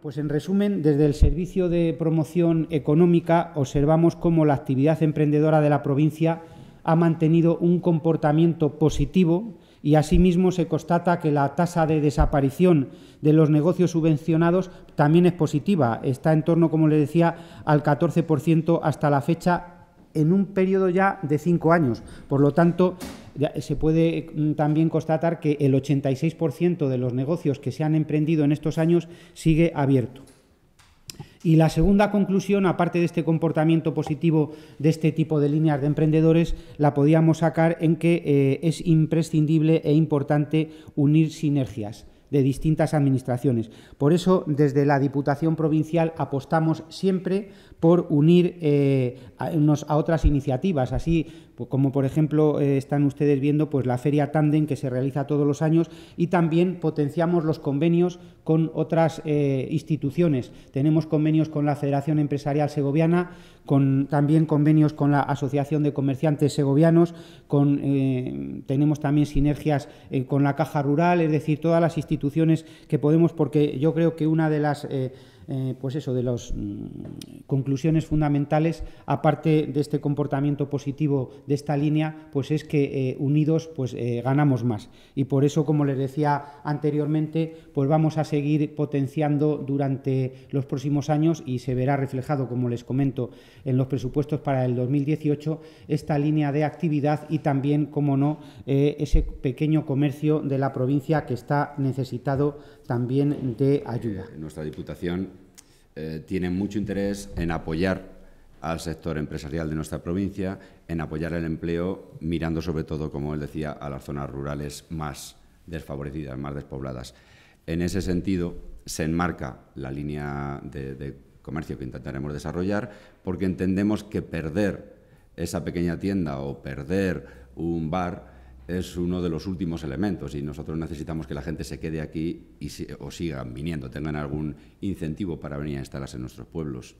pues en resumen, desde el Servicio de Promoción Económica observamos cómo la actividad emprendedora de la provincia ha mantenido un comportamiento positivo y asimismo se constata que la tasa de desaparición de los negocios subvencionados también es positiva, está en torno, como le decía, al 14% hasta la fecha en un periodo ya de cinco años. Por lo tanto, se puede mm, también constatar que el 86% de los negocios que se han emprendido en estos años sigue abierto. Y la segunda conclusión, aparte de este comportamiento positivo de este tipo de líneas de emprendedores, la podíamos sacar en que eh, es imprescindible e importante unir sinergias de distintas administraciones. Por eso, desde la Diputación Provincial apostamos siempre por unir eh, a, a otras iniciativas. Así, pues, como por ejemplo eh, están ustedes viendo pues la feria Tandem que se realiza todos los años y también potenciamos los convenios con otras eh, instituciones. Tenemos convenios con la Federación Empresarial Segoviana, con, también convenios con la Asociación de Comerciantes Segovianos, con, eh, tenemos también sinergias con la Caja Rural, es decir, todas las instituciones que podemos, porque yo creo que una de las... Eh, pues eso, de las mm, conclusiones fundamentales, aparte de este comportamiento positivo de esta línea, pues es que eh, unidos pues eh, ganamos más. Y por eso, como les decía anteriormente, pues vamos a seguir potenciando durante los próximos años y se verá reflejado, como les comento, en los presupuestos para el 2018, esta línea de actividad y también, como no, ese pequeño comercio de la provincia que está necesitado también de ayuda. Eh, nuestra Diputación eh, tiene mucho interés en apoyar al sector empresarial de nuestra provincia, en apoyar el empleo, mirando sobre todo, como él decía, a las zonas rurales más desfavorecidas, más despobladas. En ese sentido, se enmarca la línea de, de comercio que intentaremos desarrollar, porque entendemos que perder esa pequeña tienda o perder un bar es uno de los últimos elementos y nosotros necesitamos que la gente se quede aquí y o siga viniendo, tengan algún incentivo para venir a instalarse en nuestros pueblos.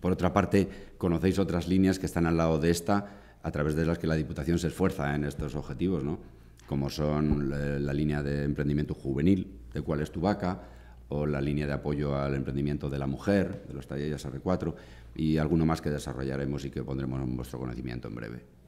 Por otra parte, conocéis otras líneas que están al lado de esta, a través de las que la Diputación se esfuerza en estos objetivos, ¿no? como son eh, la, línea de emprendimiento juvenil, de cuál es tu vaca, o la línea de apoyo al emprendimiento de la mujer, de los talleres R4, y alguno más que desarrollaremos y que pondremos en vuestro conocimiento en breve.